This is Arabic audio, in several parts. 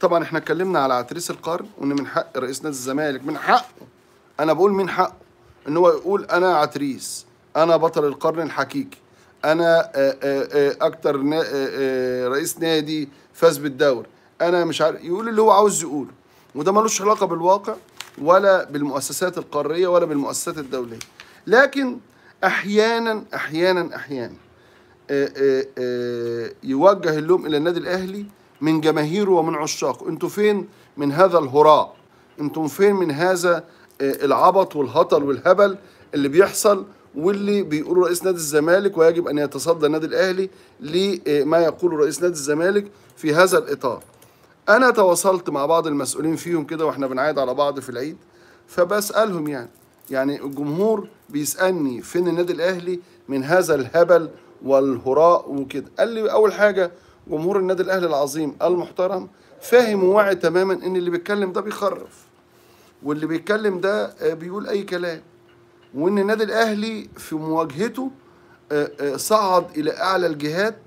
طبعا احنا اتكلمنا على عتريس القرن وان من حق رئيس نادي الزمالك من حقه انا بقول من حقه ان هو يقول انا عتريس انا بطل القرن الحقيقي انا آه، آه، آه، اكتر رئيس نادي فاز بالدوري انا مش عارف يقول اللي هو عاوز يقوله وده ملوش علاقه بالواقع ولا بالمؤسسات القاريه ولا بالمؤسسات الدوليه لكن احيانا احيانا احيانا يوجه اللوم الى النادي الاهلي من جماهيره ومن عشاقه انتوا فين من هذا الهراء انتم فين من هذا آه، العبط والهطل والهبل اللي بيحصل واللي بيقوله رئيس نادي الزمالك ويجب ان يتصدى النادي الاهلي لما آه، يقوله رئيس نادي الزمالك في هذا الاطار. انا تواصلت مع بعض المسؤولين فيهم كده واحنا بنعيد على بعض في العيد فبسالهم يعني يعني الجمهور بيسالني فين النادي الاهلي من هذا الهبل والهراء وكده قال لي اول حاجه جمهور النادي الاهلي العظيم المحترم فاهم وواعي تماما ان اللي بيتكلم ده بيخرف واللي بيتكلم ده آه، بيقول اي كلام وان النادي الاهلي في مواجهته آه، آه، صعد الى اعلى الجهات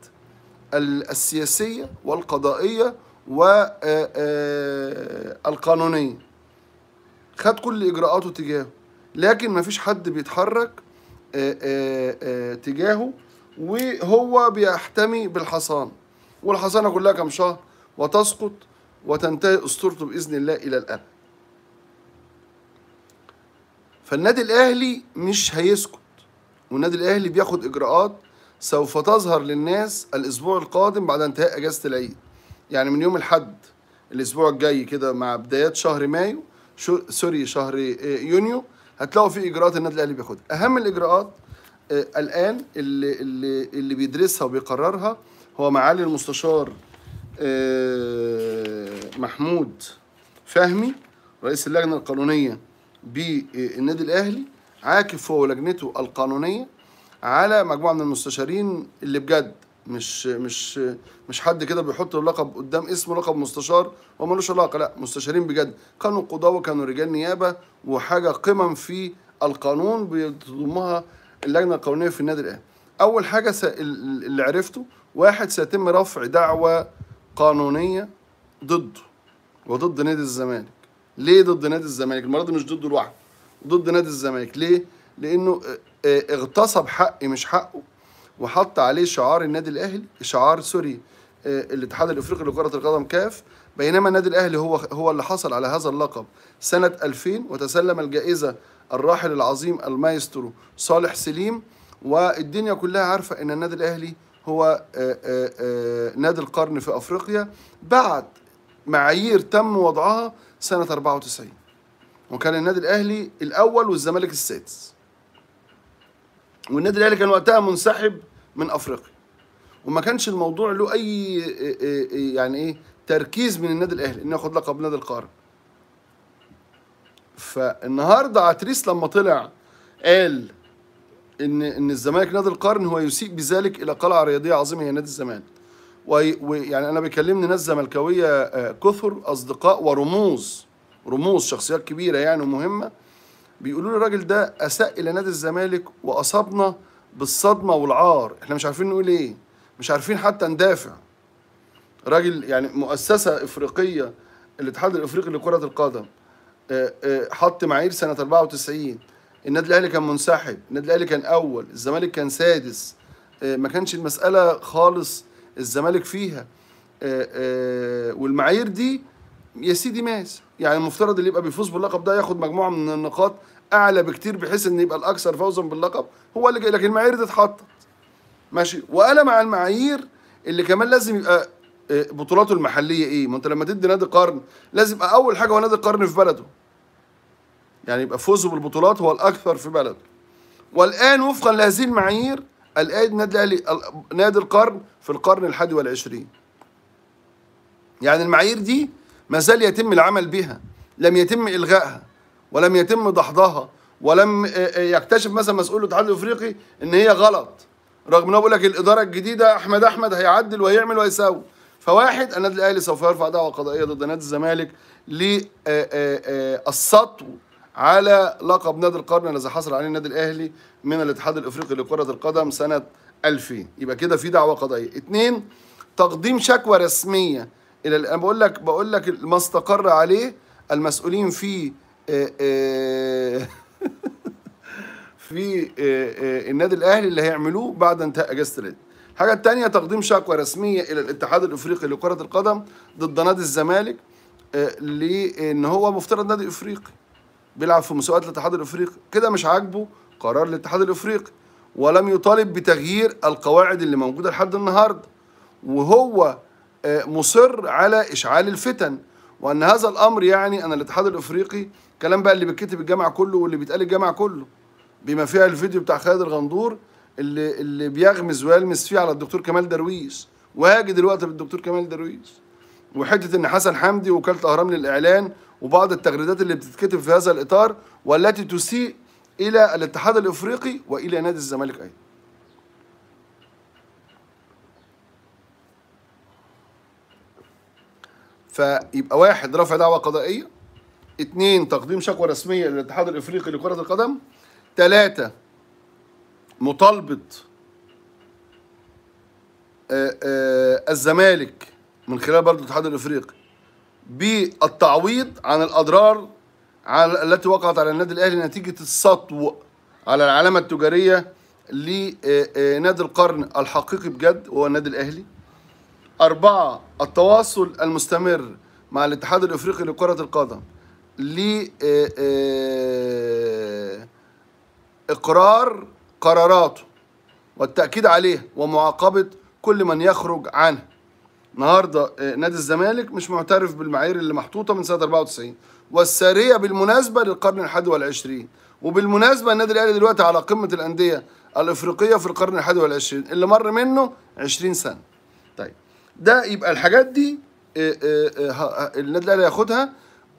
السياسيه والقضائيه والقانونيه خد كل اجراءاته تجاهه لكن مفيش حد بيتحرك تجاهه وهو بيحتمي بالحصان والحصانة كلها كم شهر وتسقط وتنتهي أسطورته بإذن الله إلى الآن فالنادي الأهلي مش هيسكت والنادي الأهلي بياخد إجراءات سوف تظهر للناس الأسبوع القادم بعد انتهاء أجازة العيد يعني من يوم الحد الأسبوع الجاي كده مع بدايات شهر مايو شو سوري شهر يونيو هتلاقوا في إجراءات النادي الأهلي بياخدها أهم الإجراءات آه، الآن اللي, اللي, اللي بيدرسها وبيقررها هو معالي المستشار آه، محمود فهمي رئيس اللجنه القانونيه بالنادي الاهلي عاكف هو ولجنته القانونيه على مجموعه من المستشارين اللي بجد مش مش مش حد كده بيحط اللقب قدام اسمه لقب مستشار وملوش علاقه لا مستشارين بجد كانوا قضاه وكانوا رجال نيابه وحاجه قمم في القانون بتضمها اللجنه القانونيه في النادي الاهلي اول حاجه اللي عرفته واحد سيتم رفع دعوة قانونية ضده وضد نادي الزمالك ليه ضد نادي الزمالك المرة دي مش ضده لوحده ضد نادي الزمالك ليه لأنه آه، آه، اغتصب حقي مش حقه وحط عليه شعار النادي الأهلي شعار سوري آه، الاتحاد الافريقي لكره القدم كاف بينما النادي الاهلي هو هو اللي حصل على هذا اللقب سنه 2000 وتسلم الجائزه الراحل العظيم المايسترو صالح سليم والدنيا كلها عارفه ان النادي الاهلي هو آه، آه، آه، نادي القرن في أفريقيا بعد معايير تم وضعها سنة 94 وكان النادي الأهلي الأول والزمالك السادس والنادي الأهلي كان وقتها منسحب من أفريقيا وما كانش الموضوع له أي يعني إيه تركيز من النادي الأهلي إنه ياخد لقب نادي القرن فالنهارده عتريس لما طلع قال ان ان الزمالك نادي القرن هو يسيء بذلك الى قلعه رياضيه عظيمه هي نادي الزمالك ويعني انا بيكلمني ناس زملكاويه آه، كثر اصدقاء ورموز رموز شخصيات كبيره يعني ومهمه بيقولوا لي الراجل ده اساء الى نادي الزمالك واصابنا بالصدمه والعار احنا مش عارفين نقول ايه مش عارفين حتى ندافع راجل يعني مؤسسه افريقيه الاتحاد الافريقي لكره القدم آه، آه، حط معايير سنه 94 النادي الاهلي كان منسحب النادي الاهلي كان اول الزمالك كان سادس آه، ما كانش المساله خالص الزمالك فيها آه، آه، والمعايير دي يا سيدي ماس يعني المفترض اللي يبقى بيفوز باللقب ده ياخد مجموعه من النقاط اعلى بكتير بحيث ان يبقى الاكثر فوزا باللقب هو اللي جاي لكن المعايير دي اتحطت ماشي وقال مع المعايير اللي كمان لازم يبقى بطولاته المحليه ايه ما انت لما تدي نادي قرن لازم يبقى اول حاجه هو نادي قرن في بلده يعني يبقى فوزه بالبطولات هو الأكثر في بلده والآن وفقا لهذه المعايير الآن النادي الأهلي نادي القرن في القرن ال21 يعني المعايير دي ما زال يتم العمل بها لم يتم إلغائها ولم يتم دحضها ولم يكتشف مثلا مسؤول الاتحاد الافريقي ان هي غلط رغم ان هو بيقول لك الاداره الجديده احمد احمد هيعدل وهيعمل وهيساوي فواحد النادي الاهلي سوف يرفع دعوه قضائيه ضد نادي الزمالك للسطو على لقب نادي القرن الذي حصل عليه النادي الاهلي من الاتحاد الافريقي لكره القدم سنه 2000 يبقى كده في دعوه قضائيه اثنين تقديم شكوى رسميه الى انا بقول لك بقول لك ما استقر عليه المسؤولين في آه، آه، في آه، النادي الاهلي اللي هيعملوه بعد انتهاء اجازه العيد الحاجه الثانيه تقديم شكوى رسميه الى الاتحاد الافريقي لكره القدم ضد نادي الزمالك لان هو مفترض نادي افريقي بيلعب في مسابقات الاتحاد الافريقي كده مش عاجبه قرار الاتحاد الافريقي ولم يطالب بتغيير القواعد اللي موجوده لحد النهارده وهو آه، مصر على اشعال الفتن وان هذا الامر يعني ان الاتحاد الافريقي كلام بقى اللي بيتكتب الجامعه كله واللي بيتقال الجامعه كله بما فيها الفيديو بتاع خالد الغندور اللي اللي بيغمز ويلمس فيه على الدكتور كمال درويش وهاجي دلوقتي بالدكتور كمال درويش وحته ان حسن حمدي وكاله الاهرام للاعلان وبعض التغريدات اللي بتتكتب في هذا الإطار والتي تسيء إلى الاتحاد الإفريقي وإلى نادي الزمالك أيضا فيبقى واحد رفع دعوة قضائية اثنين تقديم شكوى رسمية للاتحاد الإفريقي لكرة القدم ثلاثة مطالبة آه، آه، الزمالك من خلال برضه الاتحاد الإفريقي بالتعويض عن الأضرار التي وقعت على النادي الأهلي نتيجة السطو على العلامة التجارية لنادي القرن الحقيقي بجد هو النادي الأهلي أربعة التواصل المستمر مع الاتحاد الإفريقي لكرة القدم ل آه، آه، إقرار قراراته والتأكيد عليه ومعاقبة كل من يخرج عنه النهارده آه، نادي الزمالك مش معترف بالمعايير اللي محطوطه من سنه 94 والساريه بالمناسبه للقرن ال21 وبالمناسبه النادي الاهلي دلوقتي على قمه الانديه الافريقيه في القرن ال21 اللي مر منه 20 سنه. طيب ده يبقى الحاجات دي آه، آه، النادي الاهلي هياخدها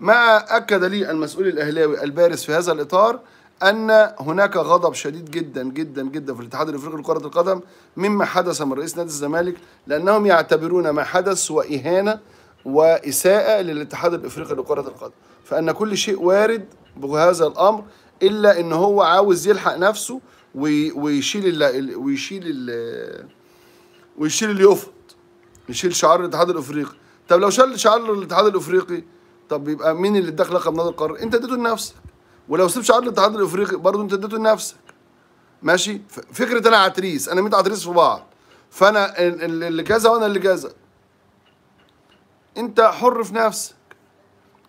مع اكد لي المسؤول الاهلاوي البارز في هذا الاطار ان هناك غضب شديد جدا جدا جدا في الاتحاد الافريقي لكره القدم مما حدث من رئيس نادي الزمالك لانهم يعتبرون ما حدث هو اهانه واساءه للاتحاد الافريقي لكره القدم فان كل شيء وارد بهذا الامر الا ان هو عاوز يلحق نفسه ويشيل الـ ويشيل الـ ويشيل اليوفط يشيل شعار الاتحاد الافريقي طب لو شال شعار الاتحاد الافريقي طب يبقى مين اللي اداك لقب نادي القرن انت اديته لنفسك ولو سبت شعار الاتحاد الافريقي برضه انت اديته لنفسك ماشي فكره انا عتريس انا 100 عتريس في بعض فانا اللي كذا وانا اللي كذا انت حر في نفسك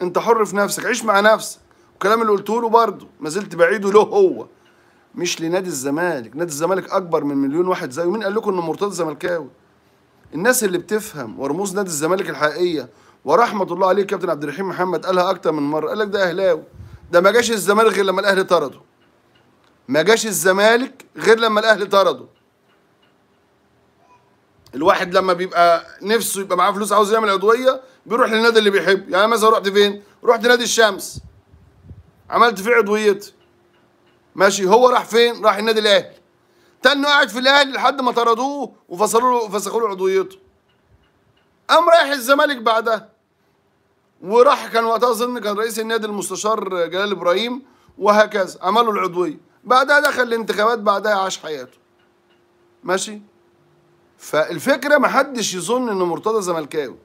انت حر في نفسك عيش مع نفسك والكلام اللي قلته له برضه ما زلت بعيده له هو مش لنادي الزمالك نادي الزمالك اكبر من مليون واحد زيه مين قال لكم ان مرتضى زملكاوي الناس اللي بتفهم ورموز نادي الزمالك الحقيقيه ورحمه الله عليه كابتن عبد الرحيم محمد قالها اكتر من مره قال لك ده اهلاوي ده ما جاش الزمالك غير لما الاهلي طرده ما جاش الزمالك غير لما الاهلي طرده الواحد لما بيبقى نفسه يبقى معاه فلوس عاوز يعمل عضويه بيروح للنادي اللي بيحبه يعني مثلا رحت فين رحت نادي الشمس عملت فيه عضويتي ماشي هو راح فين راح النادي الاهلي تاني قاعد في الاهلي لحد ما طردوه وفصلوا له فسخوا له عضويته قام رايح الزمالك بعدها وراح كان وقتها اظن كان رئيس النادي المستشار جلال ابراهيم وهكذا عملوا العضويه بعدها دخل الانتخابات بعدها عاش حياته ماشي فالفكره ما حدش يظن ان مرتضى زملكاوي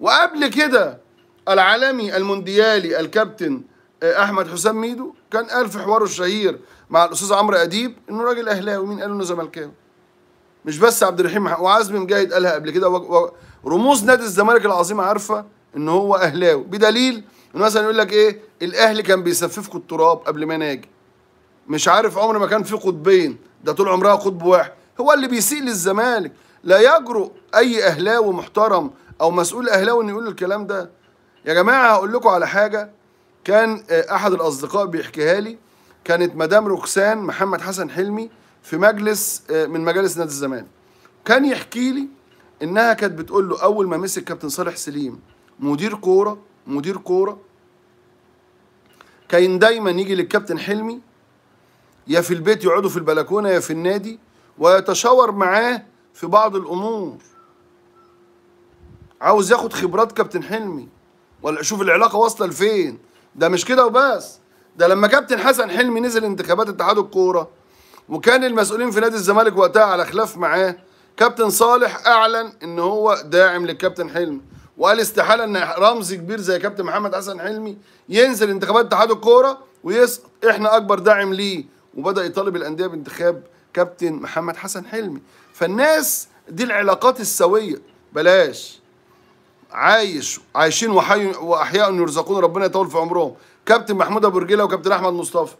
وقبل كده العالمي المونديالي الكابتن آه، احمد حسام ميدو كان قال في حواره الشهير مع الاستاذ عمرو اديب انه راجل اهلاوي مين قال انه زملكاوي مش بس عبد الرحيم وعزمي مجاهد قالها قبل كده رموز نادي الزمالك العظيم عارفه ان هو اهلاوي بدليل ان مثلا يقول لك ايه الاهلي كان بيسففكوا التراب قبل ما ناجي مش عارف عمر ما كان في قطبين ده طول عمرها قطب واحد هو اللي بيسيء للزمالك لا يجرؤ اي اهلاوي محترم او مسؤول اهلاوي انه يقول الكلام ده يا جماعه هقول لكم على حاجه كان آه، احد الاصدقاء بيحكيها لي كانت مدام روكسان محمد حسن حلمي في مجلس آه، من مجالس نادي الزمالك كان يحكي لي انها كانت بتقول له اول ما مسك كابتن صالح سليم مدير كوره مدير كوره كان دايما يجي للكابتن حلمي يا في البيت يقعدوا في البلكونه يا في النادي ويتشاور معاه في بعض الامور عاوز ياخد خبرات كابتن حلمي ولا اشوف العلاقه واصله لفين ده مش كده وبس ده لما كابتن حسن حلمي نزل انتخابات اتحاد الكوره وكان المسؤولين في نادي الزمالك وقتها على خلاف معاه كابتن صالح اعلن ان هو داعم للكابتن حلمي وقال استحاله ان رمز كبير زي كابتن محمد حسن حلمي ينزل انتخابات اتحاد الكوره ويسقط احنا اكبر داعم ليه وبدا يطالب الانديه بانتخاب كابتن محمد حسن حلمي فالناس دي العلاقات السويه بلاش عايش عايشين وحي واحياء يرزقون ربنا يطول في عمرهم كابتن محمود ابو رجيله وكابتن احمد مصطفى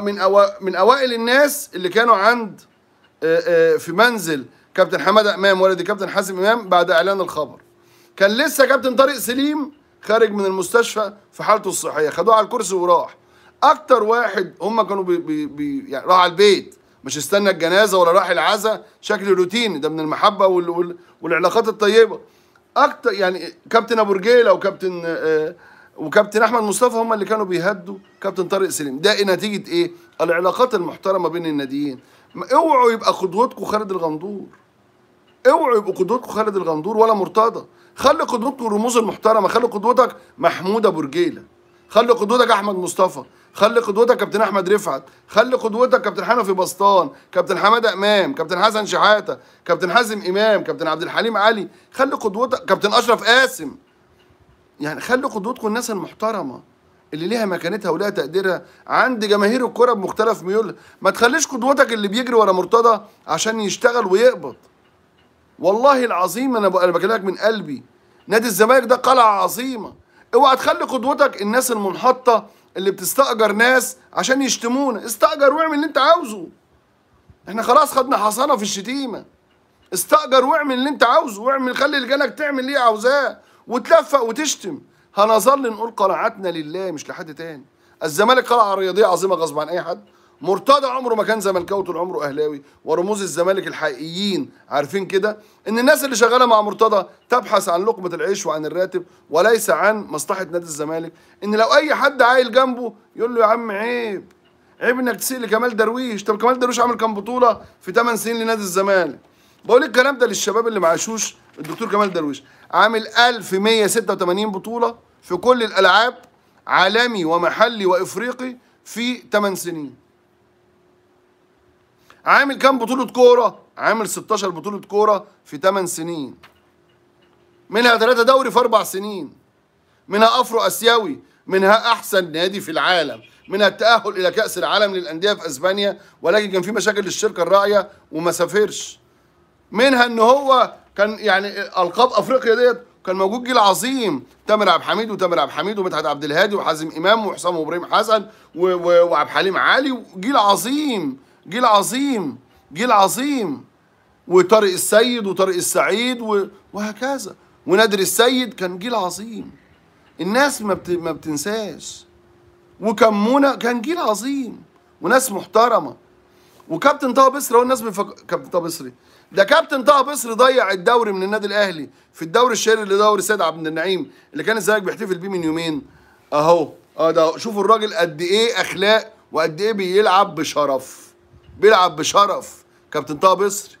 من أو من اوائل الناس اللي كانوا عند في منزل كابتن حماده امام والد كابتن حازم امام بعد اعلان الخبر كان لسه كابتن طارق سليم خارج من المستشفى في حالته الصحيه خدوه على الكرسي وراح اكتر واحد هم كانوا بي بي, بي يعني راح على البيت مش استنى الجنازه ولا راح العزاء شكل روتيني ده من المحبه وال وال والعلاقات الطيبه اكتر يعني كابتن ابو رجيله وكابتن آه وكابتن احمد مصطفى هم اللي كانوا بيهدوا كابتن طارق سليم ده إيه نتيجه ايه العلاقات المحترمه بين الناديين اوعوا يبقى قدوتكم خالد الغندور اوعوا يبقوا قدوتكم خالد الغندور ولا مرتضى خلي قدوتكم الرموز المحترمه خلي قدوتك محمود ابو رجيله خلي قدوتك احمد مصطفى خلي قدوتك كابتن احمد رفعت خلي قدوتك كابتن حنفي بسطان كابتن حماده امام كابتن حسن شحاته كابتن حازم امام كابتن عبد الحليم علي خلي قدوتك كابتن اشرف قاسم يعني خلي قدوتكم الناس المحترمه اللي ليها مكانتها ولها تقديرها عند جماهير الكره بمختلف ميولها ما تخليش قدوتك اللي بيجري ورا مرتضى عشان يشتغل ويقبض والله العظيم انا انا بكلمك من قلبي نادي الزمالك ده قلعه عظيمه اوعى تخلي قدوتك الناس المنحطه اللي بتستاجر ناس عشان يشتمونا استاجر واعمل اللي انت عاوزه احنا خلاص خدنا حصانه في الشتيمه استاجر واعمل اللي انت عاوزه واعمل خلي لجانك تعمل اللي عاوزاه وتلفق وتشتم هنظل نقول قناعاتنا لله مش لحد تاني الزمالك قلعه رياضيه عظيمه غصب عن اي حد مرتضى عمره ما كان زملكاوي طول عمره اهلاوي ورموز الزمالك الحقيقيين عارفين كده ان الناس اللي شغاله مع مرتضى تبحث عن لقمه العيش وعن الراتب وليس عن مصلحه نادي الزمالك ان لو اي حد عايل جنبه يقول له يا عم عيب عيب انك تسيء لكمال درويش طب كمال درويش عمل كام بطوله في 8 سنين لنادي الزمالك بقول الكلام ده للشباب اللي معاشوش الدكتور كمال درويش عامل 1186 بطوله في كل الالعاب عالمي ومحلي وافريقي في 8 سنين عامل كام بطولة كورة؟ عامل 16 بطولة كورة في 8 سنين منها 3 دوري في 4 سنين منها أفرو آسيوي منها أحسن نادي في العالم منها التأهل إلى كأس العالم للأندية في أسبانيا ولكن كان في مشاكل للشركة الراعية وما سافرش منها إن هو كان يعني ألقاب أفريقيا ديت كان موجود جيل عظيم تامر عبد الحميد وتامر عبد الحميد ومدحت عبد الهادي وحازم امام وحسام وابراهيم حسن وعبد الحليم علي جيل عظيم جيل عظيم جيل عظيم وطارق السيد وطارق السعيد وهكذا ونادر السيد كان جيل عظيم الناس ما, ما بتنساش وكان منى كان جيل عظيم وناس محترمه وكابتن طه بصري هو الناس بيفكر كابتن طه بصري ده كابتن طه بصري ضيع الدوري من النادي الاهلي في الدوري الشهير اللي دوري سيد عبد النعيم اللي كان الزمالك بيحتفل بيه من يومين اهو اه ده شوفوا الراجل قد ايه اخلاق وقد ايه بيلعب بشرف بيلعب بشرف كابتن طه بصر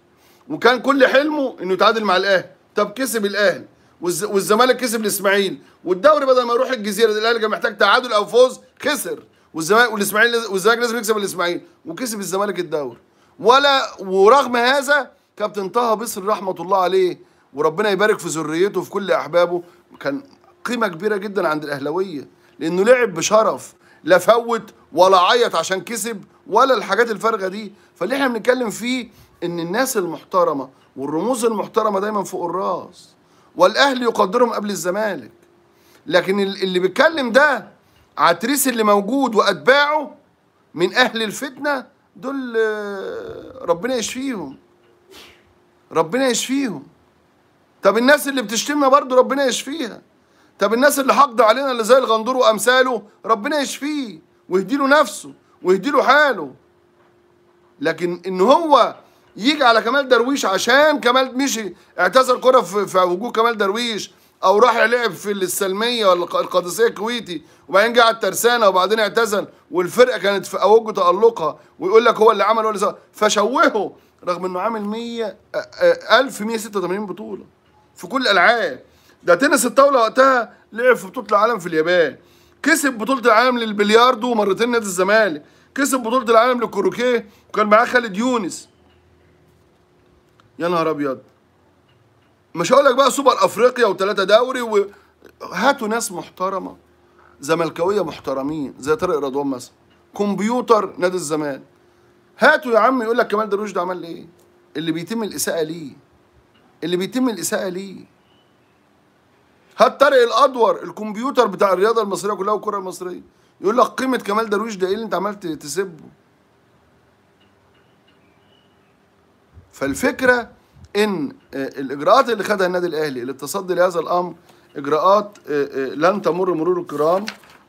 وكان كل حلمه انه يتعادل مع الاهلي طب كسب الاهلي والزمالك كسب الاسماعيلي والدوري بدل ما يروح الجزيره الاهلي كان محتاج تعادل او فوز خسر والزمالك والاسماعيلي والزمالك لازم يكسب الاسماعيلي وكسب الزمالك الدوري ولا ورغم هذا كابتن طه بصر رحمه الله عليه وربنا يبارك في ذريته وفي كل احبابه كان قيمه كبيره جدا عند الاهلاويه لانه لعب بشرف لا فوت ولا عيط عشان كسب ولا الحاجات الفارغه دي فاللي احنا بنتكلم فيه ان الناس المحترمه والرموز المحترمه دايما فوق الراس والاهلي يقدرهم قبل الزمالك لكن اللي بيتكلم ده عتريس اللي موجود واتباعه من اهل الفتنه دول ربنا يشفيهم ربنا يشفيهم طب الناس اللي بتشتمنا برضو ربنا يشفيها طب الناس اللي حقدوا علينا اللي زي الغندور وامثاله ربنا يشفيه ويهدي له نفسه ويهدي له حاله لكن ان هو يجي على كمال درويش عشان كمال مشي اعتزل كرة في وجوه كمال درويش او راح لعب في السلميه ولا القادسيه الكويتي وبعدين جه على الترسانه وبعدين اعتزل والفرقه كانت في اوج تالقها ويقول لك هو اللي عمل هو اللي فشوهه رغم انه عامل 100 1186 بطوله في كل الالعاب ده تنس الطاوله وقتها لعب في بطوله العالم في اليابان كسب بطوله العالم للبلياردو ومرتين نادي الزمالك كسب بطوله العالم للكروكيه وكان معاه خالد يونس يا نهار ابيض مش هقول لك بقى سوبر افريقيا وثلاثه دوري و... هاتوا ناس محترمه زملكاويه محترمين زي طارق رضوان مثلا كمبيوتر نادي الزمالك هاتوا يا عم يقول لك كمال درويش ده عمل ايه اللي بيتم الاساءه ليه اللي بيتم الاساءه ليه هات طارق الادور الكمبيوتر بتاع الرياضه المصريه كلها والكره المصريه يقول لك قيمه كمال درويش ده ايه اللي انت عملت تسبه فالفكره ان آه، الاجراءات اللي خدها النادي الاهلي للتصدي لهذا الامر اجراءات آه، آه، لن تمر مرور الكرام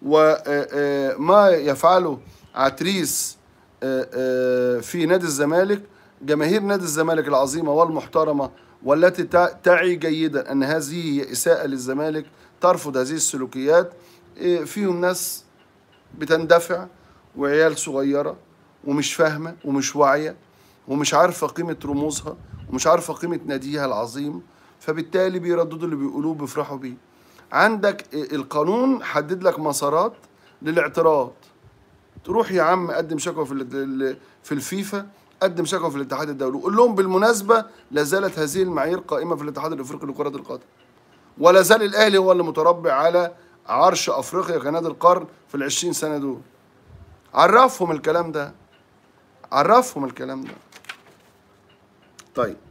وما يفعله عتريس في نادي الزمالك جماهير نادي الزمالك العظيمه والمحترمه والتي تعي جيدا أن هذه هي إساءة للزمالك ترفض هذه السلوكيات إيه، فيهم ناس بتندفع وعيال صغيرة ومش فاهمة ومش واعية ومش عارفة قيمة رموزها ومش عارفة قيمة ناديها العظيم فبالتالي بيرددوا اللي بيقولوه بيفرحوا بيه عندك إيه، القانون حدد لك مسارات للاعتراض تروح يا عم قدم شكوى في في الفيفا قدم شكوى في الاتحاد الدولي وقول لهم بالمناسبه لا زالت هذه المعايير قائمه في الاتحاد الافريقي لكره القدم ولا زال الاهلي هو اللي متربع على عرش افريقيا كنادي القرن في ال 20 سنه دول عرفهم الكلام ده عرفهم الكلام ده طيب